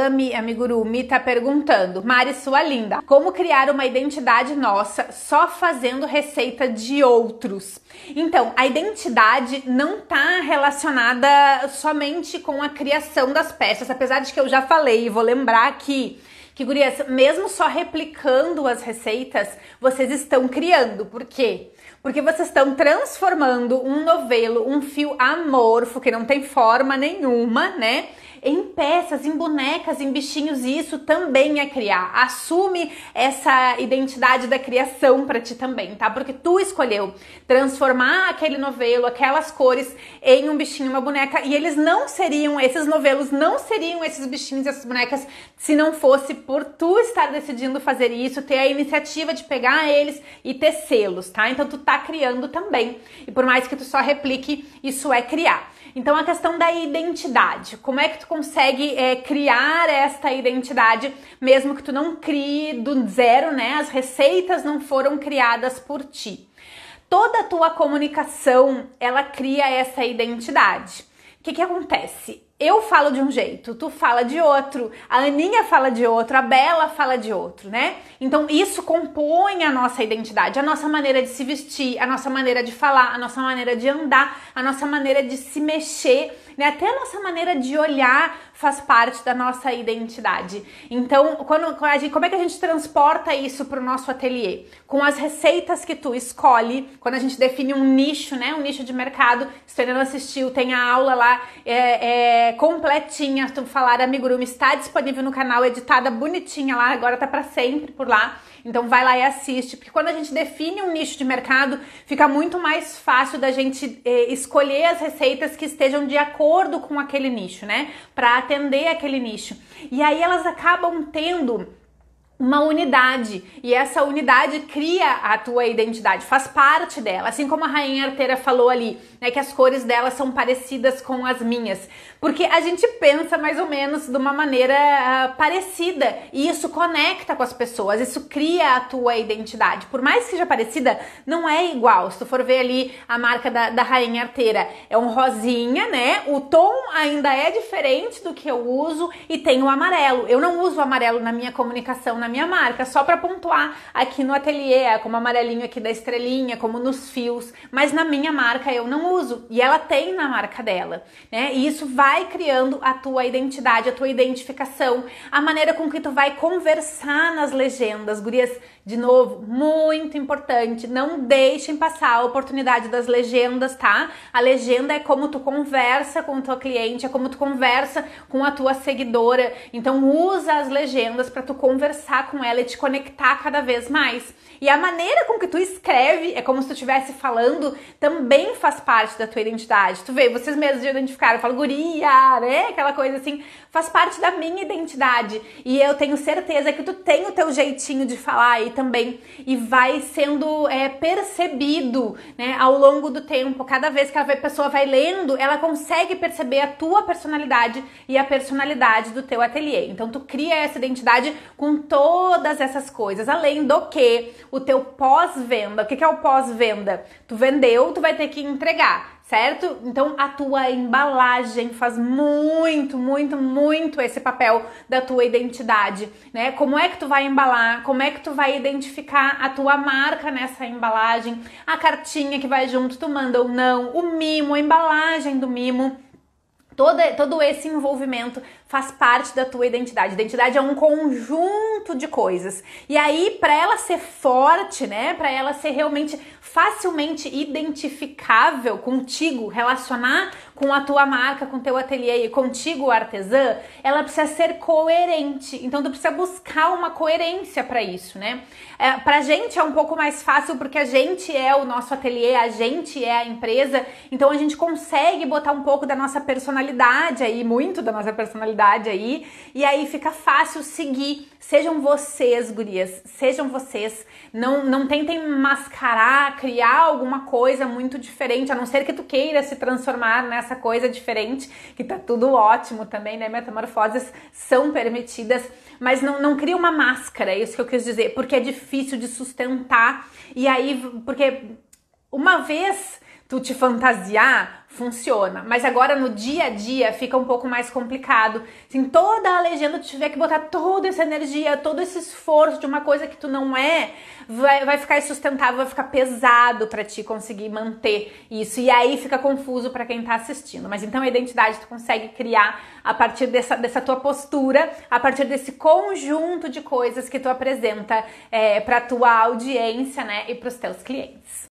Ami Amigurumi tá perguntando: Mari, sua linda, como criar uma identidade nossa só fazendo receita de outros? Então, a identidade não tá relacionada somente com a criação das peças, apesar de que eu já falei e vou lembrar aqui que gurias, mesmo só replicando as receitas, vocês estão criando. Por quê? Porque vocês estão transformando um novelo, um fio amorfo que não tem forma nenhuma, né? em peças, em bonecas, em bichinhos, e isso também é criar. Assume essa identidade da criação para ti também, tá? Porque tu escolheu transformar aquele novelo, aquelas cores em um bichinho, uma boneca, e eles não seriam, esses novelos não seriam esses bichinhos, e essas bonecas, se não fosse por tu estar decidindo fazer isso, ter a iniciativa de pegar eles e tecê-los, tá? Então tu tá criando também. E por mais que tu só replique, isso é criar. Então a questão da identidade, como é que tu consegue é, criar esta identidade, mesmo que tu não crie do zero, né? As receitas não foram criadas por ti. Toda a tua comunicação, ela cria essa identidade. O que, que acontece? eu falo de um jeito, tu fala de outro, a Aninha fala de outro, a Bela fala de outro, né? Então isso compõe a nossa identidade, a nossa maneira de se vestir, a nossa maneira de falar, a nossa maneira de andar, a nossa maneira de se mexer, né? Até a nossa maneira de olhar faz parte da nossa identidade. Então, quando, como é que a gente transporta isso para o nosso ateliê? Com as receitas que tu escolhe, quando a gente define um nicho, né? Um nicho de mercado. Se você ainda não assistiu, tem a aula lá. É, é, completinha, tu falar amigurumi, está disponível no canal, editada bonitinha lá, agora tá para sempre por lá. Então vai lá e assiste, porque quando a gente define um nicho de mercado, fica muito mais fácil da gente eh, escolher as receitas que estejam de acordo com aquele nicho, né? Para atender aquele nicho. E aí elas acabam tendo uma unidade e essa unidade cria a tua identidade, faz parte dela, assim como a rainha arteira falou ali, né, que as cores dela são parecidas com as minhas, porque a gente pensa mais ou menos de uma maneira uh, parecida e isso conecta com as pessoas, isso cria a tua identidade, por mais que seja parecida, não é igual. Se tu for ver ali a marca da, da rainha arteira, é um rosinha, né? O tom ainda é diferente do que eu uso e tem o amarelo. Eu não uso amarelo na minha comunicação, na minha marca, só para pontuar aqui no ateliê, como amarelinho aqui da estrelinha, como nos fios, mas na minha marca eu não uso e ela tem na marca dela, né? E isso vai criando a tua identidade, a tua identificação, a maneira com que tu vai conversar nas legendas, gurias, de novo, muito importante, não deixem passar a oportunidade das legendas, tá? A legenda é como tu conversa com tua cliente, é como tu conversa com a tua seguidora. Então usa as legendas para tu conversar conversar com ela e te conectar cada vez mais. E a maneira com que tu escreve, é como se tu estivesse falando, também faz parte da tua identidade. Tu vê, vocês mesmos identificaram, eu falo guria, né? Aquela coisa assim, faz parte da minha identidade. E eu tenho certeza que tu tem o teu jeitinho de falar aí também. E vai sendo é, percebido, né, ao longo do tempo. Cada vez que a pessoa vai lendo, ela consegue perceber a tua personalidade e a personalidade do teu ateliê. Então tu cria essa identidade com todo todas essas coisas, além do que o teu pós-venda. O que é o pós-venda? Tu vendeu, tu vai ter que entregar certo? Então a tua embalagem faz muito, muito, muito esse papel da tua identidade, né? Como é que tu vai embalar? Como é que tu vai identificar a tua marca nessa embalagem? A cartinha que vai junto, tu manda ou não? O mimo, a embalagem do mimo Toda, todo esse envolvimento faz parte da tua identidade. Identidade é um conjunto de coisas. E aí, para ela ser forte, né? Para ela ser realmente facilmente identificável contigo, relacionar com a tua marca, com o teu ateliê e contigo, artesã, ela precisa ser coerente. Então, tu precisa buscar uma coerência para isso, né? É, pra gente é um pouco mais fácil porque a gente é o nosso ateliê, a gente é a empresa, então a gente consegue botar um pouco da nossa personalidade aí, muito da nossa personalidade aí, e aí fica fácil seguir. Sejam vocês, gurias, sejam vocês. Não, não tentem mascarar, criar alguma coisa muito diferente, a não ser que tu queira se transformar nessa essa coisa diferente, que tá tudo ótimo também, né? Metamorfoses são permitidas, mas não, não cria uma máscara, é isso que eu quis dizer, porque é difícil de sustentar. E aí, porque uma vez tu te fantasiar, funciona. Mas agora no dia a dia fica um pouco mais complicado. Sim, toda a legenda tu tiver que botar toda essa energia, todo esse esforço de uma coisa que tu não é, vai, vai ficar insustentável, vai ficar pesado para ti conseguir manter isso. E aí fica confuso para quem tá assistindo. Mas então a identidade tu consegue criar a partir dessa, dessa tua postura, a partir desse conjunto de coisas que tu apresenta é, para tua audiência, né, e para os teus clientes.